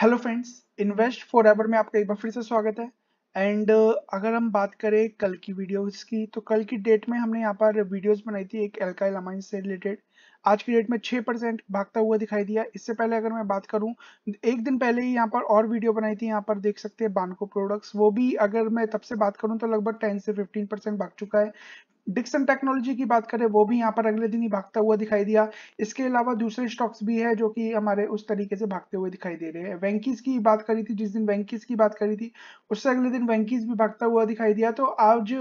hello friends invest for forever में आपका एक बार फिर से स्वागत है एंड uh, अगर हम बात करें कल की वीडियोस की तो कल की डेट में हमने यहाँ पर वीडियोस बनाई थी एक एल्काइल अमाइन से रिलेटेड आज की डेट में छह परसेंट भागता हुआ दिखाई दिया इससे पहले अगर मैं बात करूं एक दिन पहले ही यहाँ पर और वीडियो बनाई थी यहाँ पर देख सकते हैं बानको प्रोडक्ट्स वो भी अगर मैं तब से बात करूं तो लगभग टेन से फिफ्टीन परसेंट भाग चुका है डिक्सन टेक्नोलॉजी की बात करें वो भी यहाँ पर अगले दिन ही भागता हुआ दिखाई दिया इसके अलावा दूसरे स्टॉक्स भी है जो कि हमारे उस तरीके से भागते हुए दिखाई दे रहे हैं वैंकीज की बात करी थी जिस दिन वैंकीज की बात करी थी उससे अगले दिन वैंकीज भी भागता हुआ दिखाई दिया तो आज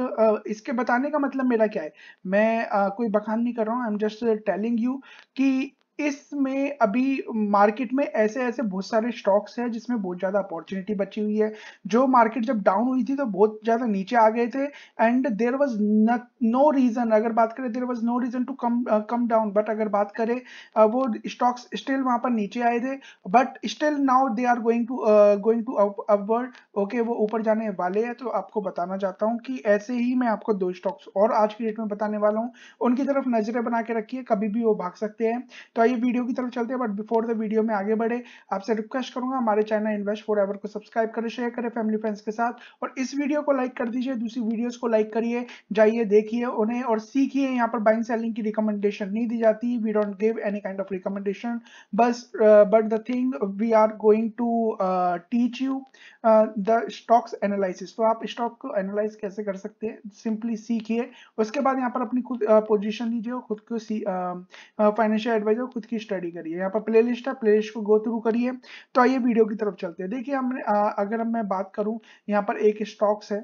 इसके बताने का मतलब मेरा क्या है मैं कोई बखान नहीं कर रहा हूँ I am just telling you कि इसमें अभी मार्केट में ऐसे ऐसे बहुत सारे स्टॉक्स हैं जिसमें बहुत ज़्यादा अपॉर्चुनिटी बची हुई है जो मार्केट जब डाउन हुई थी तो बहुत ज़्यादा नीचे आ गए थे and there was no reason अगर बात करें there was no reason to come come down but अगर बात करें uh, वो स्टॉक्स स्टिल वहाँ पर नीचे आए थे but still now they are going to going to upward okay वो ऊपर जाने वाले हैं तो आपको बताना चाहता हूँ कि ऐसे ही मैं आपको दो स्टॉक्स और आज की डेट में बताने वाला हूँ उनकी तरफ नज़रें बना के रखिए कभी भी वो भाग सकते हैं तो आइए वीडियो की तरफ चलते हैं बट बिफोर द वीडियो में आगे बढ़े आपसे रिक्वेस्ट करूंगा हमारे चैनल इन्वेस्ट फॉर एवर को सब्सक्राइब करें शेयर करें फैमिली फ्रेंड्स के साथ और इस वीडियो को लाइक कर दीजिए दूसरी वीडियोस को लाइक करिए जाइए देखिए उन्हें और सीखिए यहाँ पर बाइंग सेलिंग की रिकमेंडेशन नहीं दी जाती we don't give any kind of recommendation बस but the thing we are going to teach you the stocks analysis तो आप स्टॉक को एनालाइज कैसे कर सकते हैं सिंपली सीखिए उसके बाद यहाँ पर अपनी खुद पोजिशन लीजिए खुद को फाइनेंशियल एडवाइजर खुद की स्टडी करिए यहाँ पर प्लेलिस्ट है प्लेलिस्ट को गो थ्रू करिए तो आइए वीडियो की तरफ चलते हैं देखिए हमने अगर मैं बात करूं यहाँ पर एक स्टॉक्स है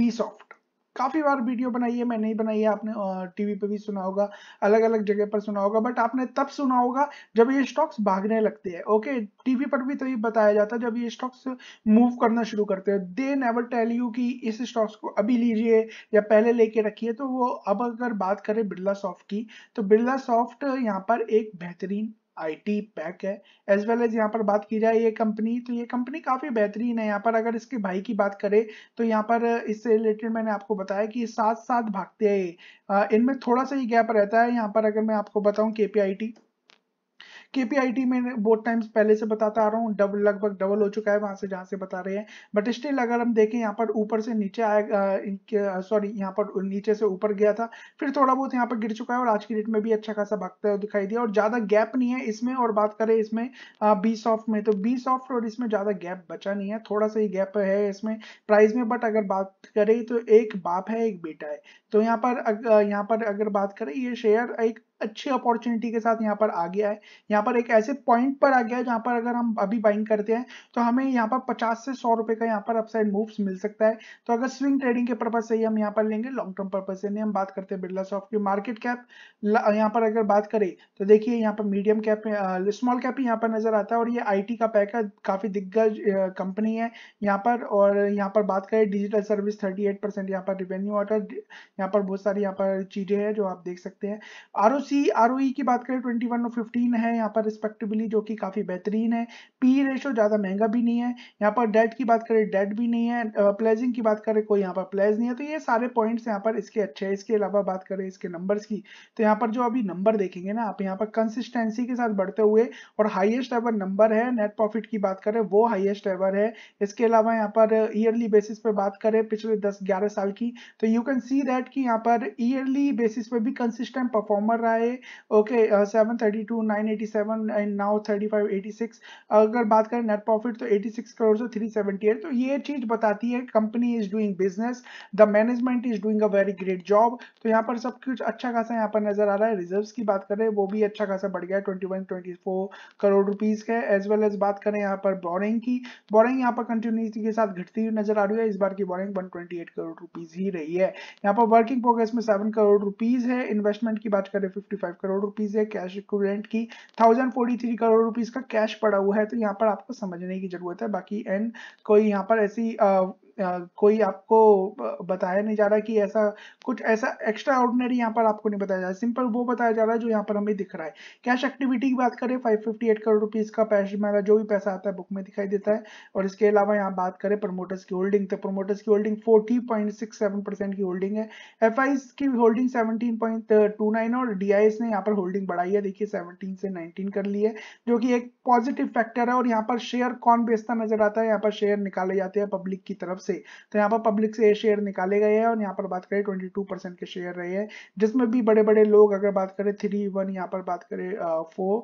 बी सॉफ्ट काफ़ी बार वीडियो बनाई है मैं नहीं बनाई है आपने टीवी पे भी सुना होगा अलग अलग जगह पर सुना होगा बट आपने तब सुना होगा जब ये स्टॉक्स भागने लगते हैं ओके टीवी पर भी तो ये बताया जाता है जब ये स्टॉक्स मूव करना शुरू करते हैं दे नेवर टेल यू कि इस स्टॉक्स को अभी लीजिए या पहले लेके रखिए तो वो अब अगर बात करें बिरला सॉफ्ट की तो बिरला सॉफ्ट यहाँ पर एक बेहतरीन आईटी पैक है एज वेल एज यहाँ पर बात की जाए ये कंपनी तो ये कंपनी काफ़ी बेहतरीन है यहाँ पर अगर इसके भाई की बात करें तो यहाँ पर इससे रिलेटेड मैंने आपको बताया कि साथ साथ भागते हैं इनमें थोड़ा सा ही गैप रहता है यहाँ पर अगर मैं आपको बताऊँ के पी आई टी केपीआईटी में बहुत टाइम्स पहले से बताता आ रहा हूँ डबल लगभग डबल हो चुका है वहां से जहां से बता रहे हैं बट स्टिल अगर हम देखें यहाँ पर ऊपर से नीचे आया सॉरी यहाँ पर नीचे से ऊपर गया था फिर थोड़ा बहुत यहाँ पर गिर चुका है और आज की डेट में भी अच्छा खासा भागता दिखाई दिया और ज्यादा गैप नहीं है इसमें और बात करें इसमें बी सॉफ्ट में तो बी सॉफ्ट और इसमें ज्यादा गैप बचा नहीं है थोड़ा सा ही गैप है इसमें प्राइस में बट अगर बात करें तो एक बाप है एक बेटा है तो यहाँ पर यहाँ पर अगर बात करें ये शेयर एक अच्छी अपॉर्चुनिटी के साथ यहाँ पर आ गया है यहाँ पर एक ऐसे पॉइंट पर आ गया है जहाँ पर अगर हम अभी बाइंग करते हैं तो हमें यहाँ पर पचास से सौ रुपए का यहाँ पर अपसाइड मूव्स मिल सकता है तो अगर स्विंग ट्रेडिंग के पर्पज से ही हम यहाँ पर लेंगे लॉन्ग टर्म पर्पज से नहीं हम बात करते हैं बिरला सॉफ्ट की मार्केट कैप यहाँ पर अगर बात करें तो देखिए यहाँ पर मीडियम कैप स्मॉल कैप ही यहाँ पर नजर आता है और ये आई का पैक है काफी दिग्गज कंपनी है यहाँ पर और यहाँ पर बात करें digital service thirty eight percent पर रिवेन्यू ऑर्डर यहाँ पर बहुत सारी यहाँ पर चीजें हैं जो आप देख सकते हैं आर सी आर e की बात करें ट्वेंटी वन और फिफ्टीन है यहाँ पर रिस्पेक्टिवली जो कि काफ़ी बेहतरीन है पी रेशो ज़्यादा महंगा भी नहीं है यहाँ पर डेट की बात करें डेट भी नहीं है प्लेजिंग की बात करें कोई यहाँ पर प्लेज नहीं है तो ये सारे पॉइंट्स यहाँ पर इसके अच्छे हैं इसके अलावा बात करें इसके नंबर्स की तो यहाँ पर जो अभी नंबर देखेंगे ना आप यहाँ पर कंसिस्टेंसी के साथ बढ़ते हुए और हाइएस्ट एवर नंबर है नेट प्रॉफिट की बात करें वो हाइएस्ट एवर है इसके अलावा यहाँ पर ईयरली बेसिस पर बात करें पिछले दस ग्यारह साल की तो यू कैन सी दैट कि यहाँ पर ईयरली बेसिस पर भी कंसिस्टेंट परफॉर्मर रहा है है okay seven thirty two nine eighty seven and now thirty five eighty six अगर बात करें नेट प्रॉफिट तो एटी सिक्स करोड़ से थ्री सेवेंटी एट तो ये चीज बताती है company is doing business the management is doing a very great job तो यहाँ पर सब कुछ अच्छा खासा यहाँ पर नजर आ रहा है रिजर्व की बात करें वो भी अच्छा खासा बढ़ गया twenty one twenty four crore rupees के एज वेल एज बात करें यहाँ पर बोरिंग की बोरिंग यहाँ पर कंटिन्यूटी के साथ घटती हुई नजर आ रही है इस बार की borrowing one twenty eight crore rupees ही रही है यहाँ पर वर्किंग प्रोग्रेस में सेवन करोड़ रुपीज है इन्वेस्टमेंट की बात करें 55 करोड़ रुपीज है कैश इक्विवेलेंट की 1043 करोड़ रुपीज का कैश पड़ा हुआ है तो यहाँ पर आपको समझने की जरूरत है बाकी एंड कोई यहाँ पर ऐसी कोई आपको बताया नहीं जा रहा कि ऐसा कुछ ऐसा एक्स्ट्रा ऑर्डिनरी यहाँ पर आपको नहीं बताया जा रहा सिंपल वो बताया जा रहा है जो यहाँ पर हमें दिख रहा है कैश एक्टिविटी की बात करें 558 करोड़ रुपीज का पैश मेरा जो भी पैसा आता है बुक में दिखाई देता है और इसके अलावा यहाँ बात करें प्रमोटर्स की होल्डिंग तो प्रमोटर्स की होल्डिंग फोर्टी की होल्डिंग है एफ की होल्डिंग सेवनटीन और डी ने यहाँ पर होल्डिंग बढ़ाई है देखिए सेवनटीन से नाइनटीन कर ली है जो कि एक पॉजिटिव फैक्टर है और यहाँ पर शेयर कौन बेचता नजर आता है यहाँ पर शेयर निकाले जाते हैं पब्लिक की तरफ से तो यहाँ पर पब्लिक से शेयर निकाले गए हैं और यहाँ पर बात करें ट्वेंटी टू परसेंट के शेयर रहे हैं जिसमें भी बड़े बड़े लोग अगर बात करें थ्री वन यहाँ पर बात करें फोर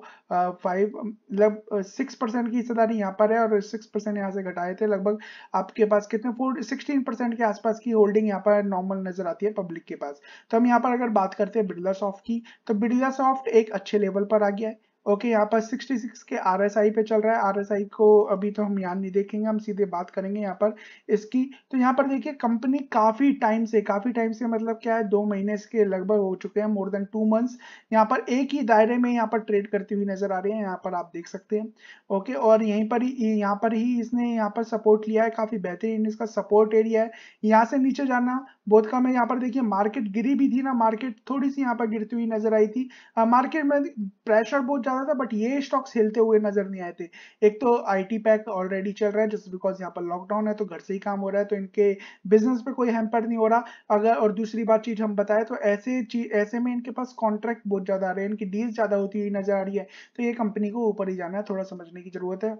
फाइव मतलब सिक्स परसेंट की हिस्सेदारी यहाँ पर है और सिक्स परसेंट यहाँ से घटाए थे लगभग आपके पास कितने फोर सिक्सटीन परसेंट के आसपास की होल्डिंग यहाँ पर नॉर्मल नजर आती है पब्लिक के पास तो हम यहाँ पर अगर बात करते हैं बिरला सॉफ्ट की तो बिरला सॉफ्ट एक अच्छे लेवल पर आ गया है ओके यहाँ पर 66 के आर पे चल रहा है आर को अभी तो हम यहाँ नहीं देखेंगे हम सीधे बात करेंगे यहाँ पर इसकी तो यहाँ पर देखिए कंपनी काफी टाइम से काफी टाइम से मतलब क्या है दो महीने के लगभग हो चुके हैं मोर देन टू मंथ्स यहाँ पर एक ही दायरे में यहाँ पर ट्रेड करती हुई नजर आ रही है यहाँ पर आप देख सकते हैं ओके और यहीं पर ही यहाँ पर ही इसने यहाँ पर सपोर्ट लिया है काफी बेहतरीन इसका सपोर्ट एरिया है यहाँ से नीचे जाना बहुत कम है यहाँ पर देखिए मार्केट गिरी भी थी ना मार्केट थोड़ी सी यहाँ पर गिरती हुई नजर आई थी मार्केट में प्रेशर बहुत ज्यादा था बट ये स्टॉक्स हिलते हुए नजर नहीं आए थे एक तो आईटी पैक ऑलरेडी चल रहा है जस्ट बिकॉज यहाँ पर लॉकडाउन है तो घर से ही काम हो रहा है तो इनके बिजनेस पे कोई हेम्पर नहीं हो रहा अगर और दूसरी बात चीज हम बताएं तो ऐसे चीज ऐसे में इनके पास कॉन्ट्रैक्ट बहुत ज्यादा आ रहे हैं इनकी डील ज्यादा होती हुई नजर आ रही है तो ये कंपनी को ऊपर ही जाना है थोड़ा समझने की जरूरत है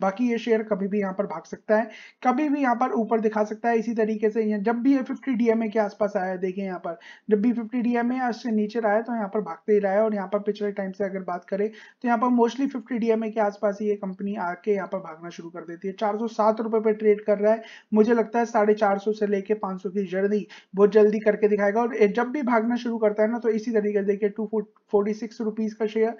बाकी ये शेयर कभी भी यहाँ पर भाग सकता है कभी भी यहाँ पर ऊपर दिखा सकता है इसी तरीके से यहाँ जब भी ये 50 डीएमए के आसपास आया देखिए यहाँ पर जब भी 50 डीएमए से नीचे रहा है तो यहाँ पर भागते ही रहा है और यहाँ पर पिछले टाइम से अगर बात करें तो यहाँ पर मोस्टली 50 डीएमए के आसपास ही ये कंपनी आके यहाँ पर भागना शुरू कर देती है चार सौ पे ट्रेड कर रहा है मुझे लगता है साढ़े से लेके पाँच की जर्नी बहुत जल्दी करके दिखाएगा और जब भी भागना शुरू करता है ना तो इसी तरीके से देखिए टू का शेयर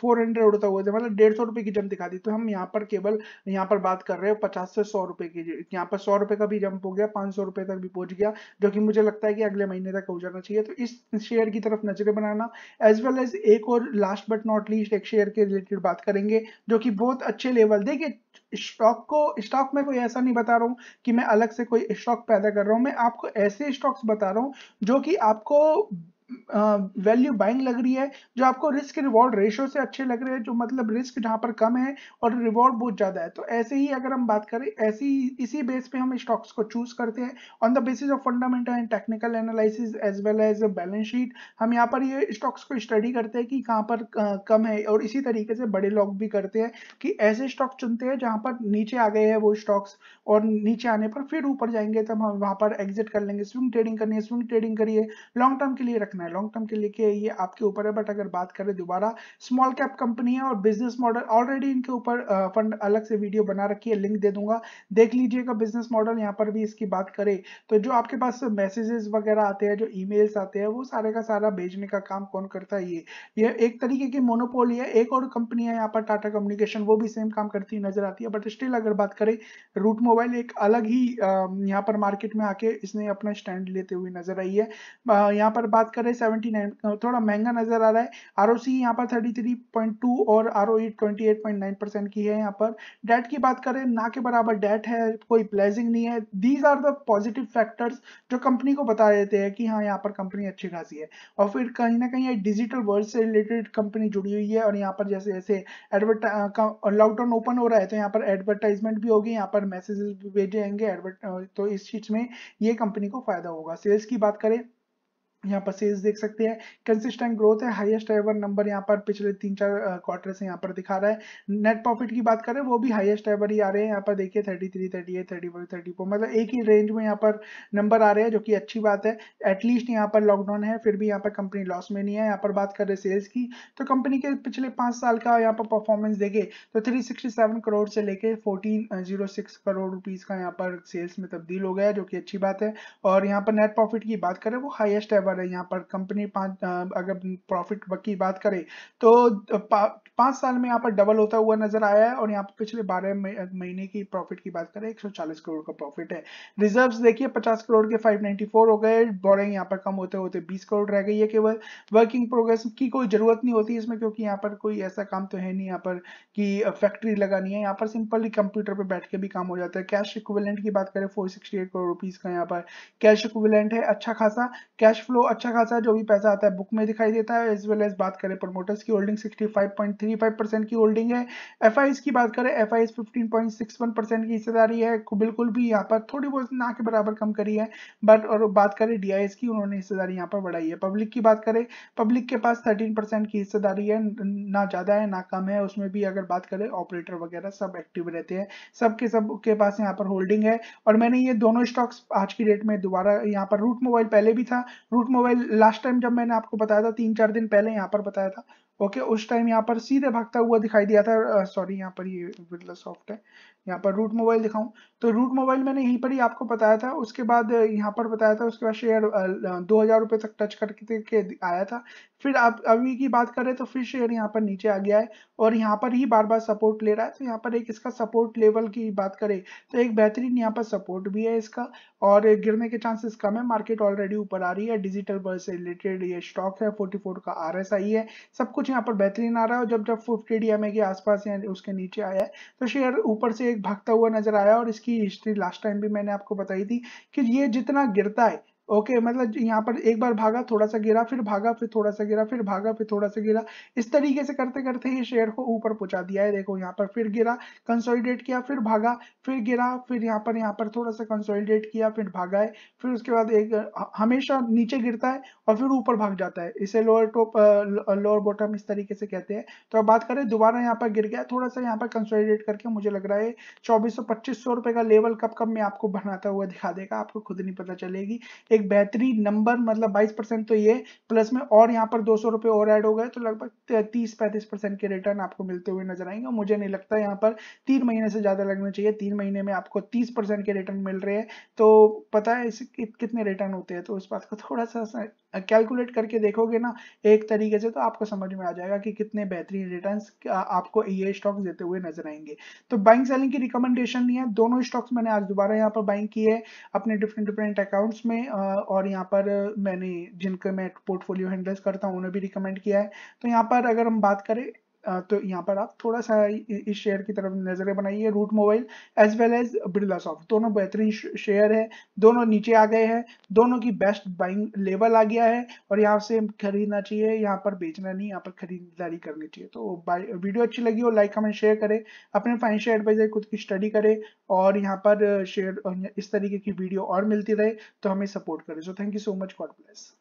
फोर उड़ता हुआ था मतलब डेढ़ की जम दिखा दी तो हम यहाँ पर केवल यहाँ पर बात कर रहे हो पचास से सौ रुपए की यहाँ पर सौ रुपए का भी जंप हो गया पांच सौ रुपए तक भी पहुंच गया जो कि मुझे लगता है कि अगले महीने तक हो जाना चाहिए तो इस शेयर की तरफ नजरें बनाना एज वेल एज एक और लास्ट बट नॉट लीस्ट एक शेयर के रिलेटेड बात करेंगे जो कि बहुत अच्छे लेवल देखिए स्टॉक को स्टॉक में कोई ऐसा नहीं बता रहा हूँ कि मैं अलग से कोई स्टॉक पैदा कर रहा हूँ मैं आपको ऐसे स्टॉक्स बता रहा हूँ जो कि आपको वैल्यू बाइंग लग रही है जो आपको रिस्क रिवॉर्ड रेशियो से अच्छे लग रहे हैं जो मतलब रिस्क जहाँ पर कम है और रिवॉर्ड बहुत ज़्यादा है तो ऐसे ही अगर हम बात करें ऐसी इसी बेस पे हम स्टॉक्स को चूज करते हैं on the basis of fundamental and technical analysis as well as balance sheet हम यहाँ पर ये स्टॉक्स को स्टडी करते हैं कि कहाँ पर कम है और इसी तरीके से बड़े लोग भी करते हैं कि ऐसे स्टॉक चुनते हैं जहाँ पर नीचे आ गए हैं वो स्टॉक्स और नीचे आने पर फिर ऊपर जाएंगे तब हम वहाँ पर एग्जिट कर लेंगे स्विंग ट्रेडिंग करनी है स्विंग ट्रेडिंग करिए लॉन्ग टर्म के लिए रखना रखना है लॉन्ग टर्म के लेके ये आपके ऊपर है बट अगर बात करें दोबारा स्मॉल कैप कंपनी है और बिजनेस मॉडल ऑलरेडी इनके ऊपर फंड अलग से वीडियो बना रखी है लिंक दे दूंगा देख लीजिएगा बिजनेस मॉडल यहाँ पर भी इसकी बात करें तो जो आपके पास मैसेजेस वगैरह आते हैं जो ई आते हैं वो सारे का सारा भेजने का काम कौन करता है ये ये एक तरीके की मोनोपोली है एक और कंपनी है यहाँ पर टाटा कम्युनिकेशन वो भी सेम काम करती नजर आती है बट स्टिल अगर बात करें रूट मोबाइल एक अलग ही यहाँ पर मार्केट में आके इसने अपना स्टैंड लेते हुए नजर आई है यहाँ पर बात करें है 79 थोड़ा महंगा नजर आ रहा है आर ओ सी यहाँ पर थर्टी थ्री पॉइंट टू और R O E twenty eight point nine percent की है यहाँ पर डेट की बात करें ना के बराबर डेट है कोई प्लेजिंग नहीं है these are the positive factors जो कंपनी को बता देते हैं कि हाँ यहाँ पर कंपनी अच्छी खासी है और फिर कहीं ना कहीं डिजिटल वर्ल्ड से रिलेटेड कंपनी जुड़ी हुई है और यहाँ पर जैसे जैसे लॉकडाउन ओपन हो रहा है तो यहाँ पर एडवर्टाइजमेंट भी होगी यहाँ पर मैसेजेस भी भेजे जाएंगे तो इस चीज में ये कंपनी को फायदा होगा सेल्स की बात करें यहाँ पर सेल्स देख सकते हैं कंसिस्टेंट ग्रोथ है हाईएस्ट एवर नंबर यहाँ पर पिछले तीन चार क्वार्टर से यहाँ पर दिखा रहा है नेट प्रॉफिट की बात करें वो भी हाईएस्ट एवर ही आ रहे हैं यहाँ पर देखिए 33, 38, 34, 34 मतलब एक ही रेंज में यहाँ पर नंबर आ रहे हैं जो कि अच्छी बात है एटलीस्ट यहाँ पर लॉकडाउन है फिर भी यहाँ पर कंपनी लॉस में नहीं है यहाँ पर बात कर रहे सेल्स की तो कंपनी के पिछले पाँच साल का यहाँ पर परफॉर्मेंस देखे तो थ्री करोड़ से लेके फोर्टीन करोड़ रुपीज़ का यहाँ पर सेल्स में तब्दील हो गया जो कि अच्छी बात है और यहाँ पर नेट प्रॉफिट की बात करें वो हाइएस्ट एवर है यहाँ पर कंपनी पांच अगर प्रॉफिट की बात करें तो पा, पांच साल में यहाँ पर डबल होता हुआ नजर आया है और यहाँ पर पिछले बारह महीने की प्रॉफिट की बात करें एक करोड़ का प्रॉफिट है रिजर्व देखिए पचास करोड़ के फाइव हो गए बोरिंग यहाँ पर कम होते होते बीस करोड़ रह गई है केवल वर्किंग प्रोग्रेस की कोई जरूरत नहीं होती इसमें क्योंकि यहाँ पर कोई ऐसा काम तो है नहीं यहाँ पर कि फैक्ट्री लगानी है यहाँ पर सिंपली कंप्यूटर पर बैठ के भी काम हो जाता है कैश इक्विवेलेंट की बात करें 468 करोड़ रुपीस का यहाँ पर कैश इक्विवेलेंट है अच्छा खासा कैश फ्लो फ्लो अच्छा खासा जो भी पैसा आता है बुक में दिखाई देता है एज वेल एज बात करें प्रमोटर्स की होल्डिंग 65.35 परसेंट की होल्डिंग है एफ की बात करें एफ 15.61 परसेंट की हिस्सेदारी है बिल्कुल भी यहाँ पर थोड़ी बहुत ना के बराबर कम करी है बट और बात करें डी की उन्होंने हिस्सेदारी यहाँ पर बढ़ाई है पब्लिक की बात करें पब्लिक के पास थर्टीन की हिस्सेदारी है ना ज़्यादा है ना कम है उसमें भी अगर बात करें ऑपरेटर वगैरह सब एक्टिव रहते हैं सबके सब के पास यहाँ पर होल्डिंग है और मैंने ये दोनों स्टॉक्स आज की डेट में दोबारा यहाँ पर रूट मोबाइल पहले भी था रूट मोबाइल लास्ट टाइम जब मैंने आपको बताया था तीन चार दिन पहले यहाँ पर बताया था ओके उस टाइम यहाँ पर सीधे भागता हुआ दिखाई दिया था सॉरी यहाँ पर ये सॉफ्ट है यहाँ पर रूट मोबाइल दिखाऊं तो रूट मोबाइल मैंने यहीं पर ही आपको बताया था उसके बाद यहाँ पर बताया था उसके बाद शेयर दो हजार रुपए तक टच करके के आया था फिर आप अभी की बात करें तो फिर शेयर यहाँ पर नीचे आ गया है और यहाँ पर ही बार बार सपोर्ट ले रहा है तो यहाँ पर एक इसका सपोर्ट लेवल की बात करें तो एक बेहतरीन यहाँ पर सपोर्ट भी है इसका और गिरने के चांसेस कम है मार्केट ऑलरेडी ऊपर आ रही है डिजिटल वर्ल्ड से रिलेटेड ये स्टॉक है फोर्टी का आर है सब कुछ कुछ यहाँ पर बेहतरीन आ रहा है और जब जब फिफ्टी डी एम ए के आसपास या उसके नीचे आया है तो शेयर ऊपर से एक भागता हुआ नजर आया और इसकी हिस्ट्री लास्ट टाइम भी मैंने आपको बताई थी कि ये जितना गिरता है ओके okay, मतलब यहाँ पर एक बार भागा थोड़ा सा गिरा फिर भागा फिर थोड़ा सा गिरा फिर भागा फिर थोड़ा सा गिरा इस तरीके से करते करते ये शेयर को ऊपर पहुंचा दिया है देखो यहाँ पर फिर गिरा कंसोलिडेट किया फिर भागा फिर गिरा फिर यहाँ पर यहाँ पर थोड़ा सा कंसोलिडेट किया फिर भागा है फिर उसके बाद एक हमेशा नीचे गिरता है और फिर ऊपर भाग जाता है इसे लोअर टॉप लोअर बॉटम इस तरीके से कहते हैं तो अब बात करें दोबारा यहाँ पर गिर गया थोड़ा सा यहाँ पर कंसोलिडेट करके मुझे लग रहा है चौबीस सौ पच्चीस सौ रुपए का लेवल कब कब मैं आपको बनाता हुआ दिखा देगा आपको खुद नहीं पता चलेगी एक बेहतरीन नंबर मतलब 22 परसेंट तो ये प्लस में और यहाँ पर दो सौ रुपये और ऐड हो गए तो लगभग 30-35 परसेंट के रिटर्न आपको मिलते हुए नजर आएंगे मुझे नहीं लगता यहाँ पर तीन महीने से ज़्यादा लगना चाहिए तीन महीने में आपको 30 परसेंट के रिटर्न मिल रहे हैं तो पता है इस कितने रिटर्न होते हैं तो उस बात को थोड़ा सा कैलकुलेट करके देखोगे ना एक तरीके से तो आपको समझ में आ जाएगा कि कितने बेहतरीन रिटर्न आपको ये स्टॉक्स देते हुए नजर आएंगे तो बाइंग सेलिंग की रिकमेंडेशन नहीं है दोनों स्टॉक्स मैंने आज दोबारा यहाँ पर बाइंग की है अपने डिफरेंट डिफरेंट अकाउंट्स में आ, और यहाँ पर मैंने जिनके मैं पोर्टफोलियो हैंडल्स करता हूँ उन्हें भी रिकमेंड किया है तो यहाँ पर अगर हम बात करें तो यहाँ पर आप थोड़ा सा इस शेयर की तरफ नजरें बनाइए Route Mobile as well as Birla soft दोनों बेहतरीन शेयर है दोनों नीचे आ गए हैं दोनों की बेस्ट बाइंग लेवल आ गया है और यहाँ से खरीदना चाहिए यहाँ पर बेचना नहीं यहाँ पर खरीदारी करनी चाहिए तो वीडियो अच्छी लगी हो लाइक कमेंट शेयर करें अपने फाइनेंशियल एडवाइजर खुद की स्टडी करें और यहाँ पर शेयर इस तरीके की वीडियो और मिलती रहे तो हमें सपोर्ट करें so thank you so much God bless